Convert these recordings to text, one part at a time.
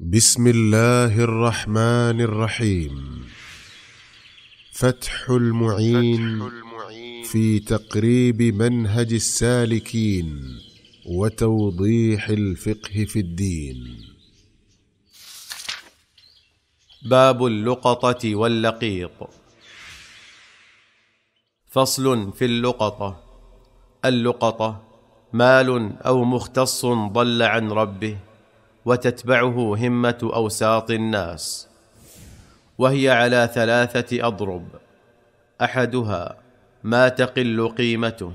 بسم الله الرحمن الرحيم فتح المعين, في تقريب منهج السالكين وتوضيح الفقه في الدين باب اللقطه واللقيط فصل في اللقطه اللقطه مال او مختص ضل عن ربه وتتبعه همه اوساط الناس وهي على ثلاثه اضرب احدها ما تقل قيمته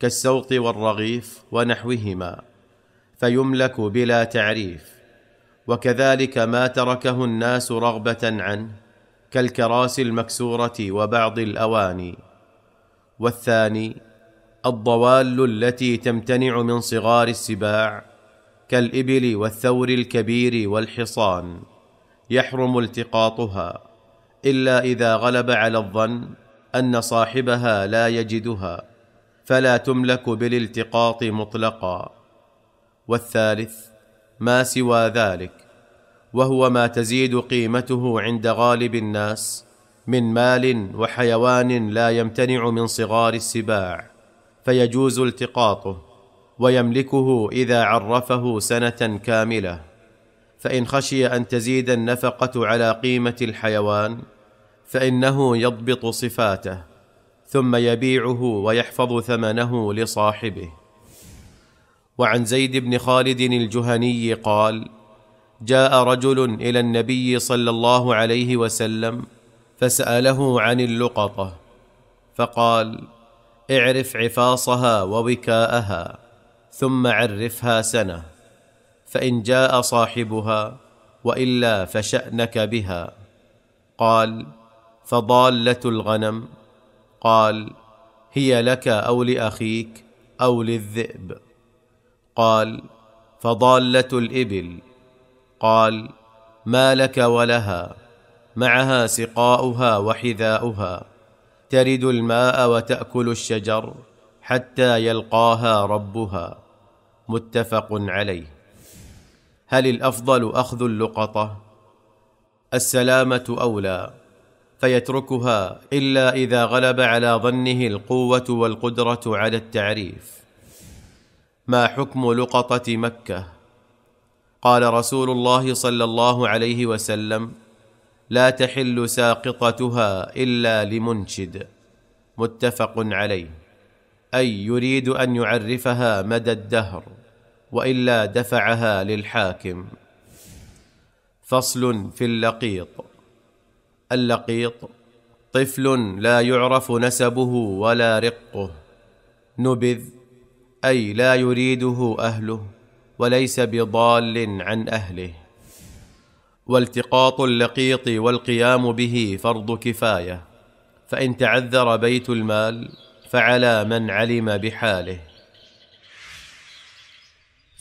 كالسوط والرغيف ونحوهما فيملك بلا تعريف وكذلك ما تركه الناس رغبه عنه كالكراسي المكسوره وبعض الاواني والثاني الضوال التي تمتنع من صغار السباع كالابل والثور الكبير والحصان يحرم التقاطها الا اذا غلب على الظن ان صاحبها لا يجدها فلا تملك بالالتقاط مطلقا والثالث ما سوى ذلك وهو ما تزيد قيمته عند غالب الناس من مال وحيوان لا يمتنع من صغار السباع فيجوز التقاطه ويملكه اذا عرفه سنه كامله فان خشي ان تزيد النفقه على قيمه الحيوان فانه يضبط صفاته ثم يبيعه ويحفظ ثمنه لصاحبه وعن زيد بن خالد الجهني قال جاء رجل الى النبي صلى الله عليه وسلم فساله عن اللقطه فقال اعرف عفاصها ووكاءها ثم عرفها سنه فان جاء صاحبها والا فشانك بها قال فضاله الغنم قال هي لك او لاخيك او للذئب قال فضاله الابل قال ما لك ولها معها سقاؤها وحذاؤها ترد الماء وتاكل الشجر حتى يلقاها ربها متفق عليه هل الافضل اخذ اللقطه السلامه اولى فيتركها الا اذا غلب على ظنه القوه والقدره على التعريف ما حكم لقطه مكه قال رسول الله صلى الله عليه وسلم لا تحل ساقطتها الا لمنشد متفق عليه اي يريد ان يعرفها مدى الدهر والا دفعها للحاكم فصل في اللقيط اللقيط طفل لا يعرف نسبه ولا رقه نبذ اي لا يريده اهله وليس بضال عن اهله والتقاط اللقيط والقيام به فرض كفايه فان تعذر بيت المال فعلى من علم بحاله